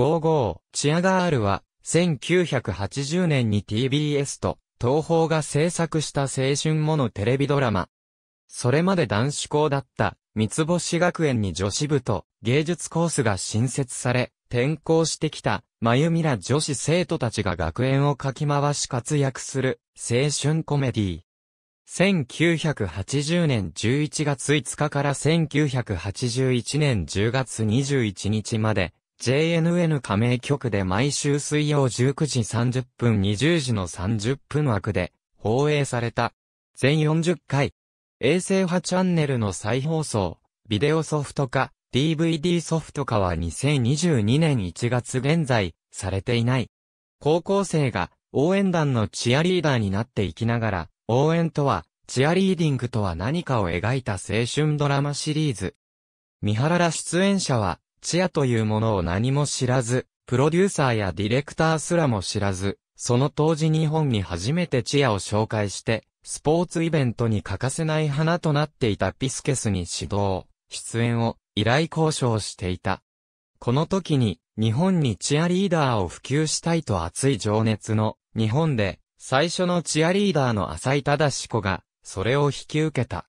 55、チアガールは、1980年に TBS と東宝が制作した青春ものテレビドラマ。それまで男子校だった三つ星学園に女子部と芸術コースが新設され、転校してきた、真由美ら女子生徒たちが学園をかき回し活躍する青春コメディー。1980年11月5日から1981年10月21日まで JNN 加盟局で毎週水曜19時30分20時の30分枠で放映された全40回衛星派チャンネルの再放送、ビデオソフト化、DVD ソフト化は2022年1月現在されていない。高校生が応援団のチアリーダーになっていきながら応援とはチアリーディングとは何かを描いた青春ドラマシリーズ。三原ら出演者は、チアというものを何も知らず、プロデューサーやディレクターすらも知らず、その当時日本に初めてチアを紹介して、スポーツイベントに欠かせない花となっていたピスケスに指導、出演を依頼交渉していた。この時に日本にチアリーダーを普及したいと熱い情熱の日本で最初のチアリーダーの浅井忠子がそれを引き受けた。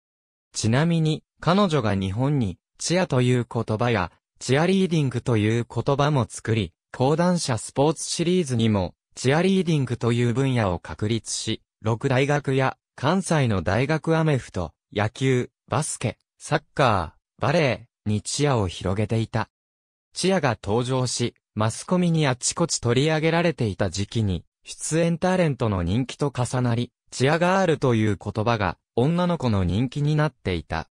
ちなみに彼女が日本にチアという言葉やチアリーディングという言葉も作り、講談社スポーツシリーズにも、チアリーディングという分野を確立し、6大学や関西の大学アメフト、野球、バスケ、サッカー、バレーにチアを広げていた。チアが登場し、マスコミにあちこち取り上げられていた時期に、出演タレントの人気と重なり、チアガールという言葉が女の子の人気になっていた。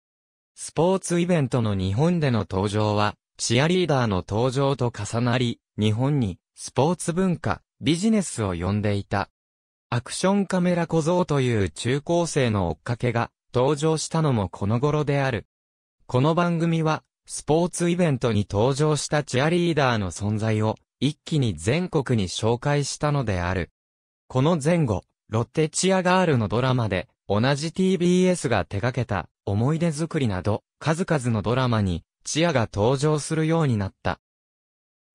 スポーツイベントの日本での登場は、チアリーダーの登場と重なり、日本にスポーツ文化、ビジネスを呼んでいた。アクションカメラ小僧という中高生の追っかけが登場したのもこの頃である。この番組は、スポーツイベントに登場したチアリーダーの存在を一気に全国に紹介したのである。この前後、ロッテチアガールのドラマで、同じ TBS が手掛けた思い出作りなど、数々のドラマにチアが登場するようになった。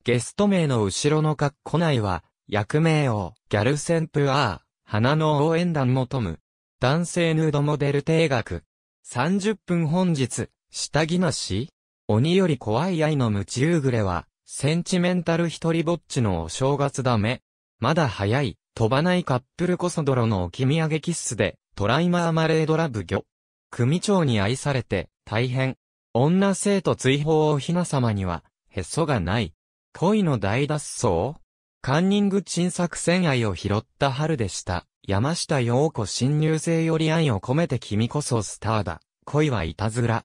ゲスト名の後ろの括弧内は、役名を、ギャルセンプアー、花の応援団もとむ、男性ヌードモデル定額、30分本日、下着なし鬼より怖い愛の夢中暮れは、センチメンタル一人ぼっちのお正月だめ。まだ早い、飛ばないカップルこそ泥の置き土産キッスで、トライマーマレードラブ魚。組長に愛されて、大変。女生徒追放お雛様には、へそがない。恋の大脱走カンニング沈作戦愛を拾った春でした。山下陽子新入生より愛を込めて君こそスターだ。恋はいたずら。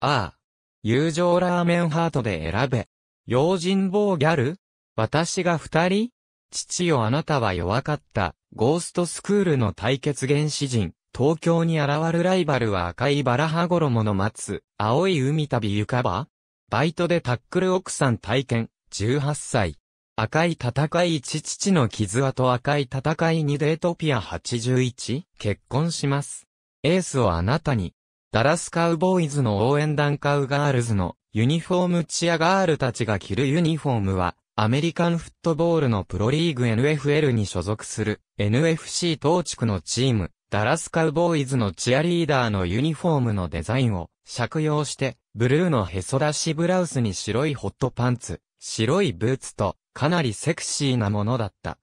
ああ。友情ラーメンハートで選べ。用心棒ギャル私が二人父よあなたは弱かった。ゴーストスクールの対決原始人。東京に現るライバルは赤いバラハゴロモの待つ、青い海旅ゆかばバイトでタックル奥さん体験、18歳。赤い戦い1父の傷跡赤い戦い2デートピア81結婚します。エースをあなたに。ダラスカウボーイズの応援団カウガールズのユニフォームチアガールたちが着るユニフォームはアメリカンフットボールのプロリーグ NFL に所属する NFC 当地区のチームダラスカウボーイズのチアリーダーのユニフォームのデザインを借用して、ブルーのへそ出しブラウスに白いホットパンツ、白いブーツと、かなりセクシーなものだった。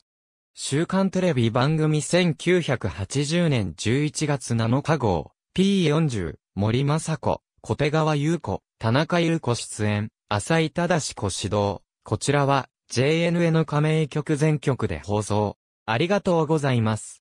週刊テレビ番組1980年11月7日号、P40、森正子、小手川優子、田中優子出演、浅井正子指導。こちらは、JNN 加盟局全局で放送。ありがとうございます。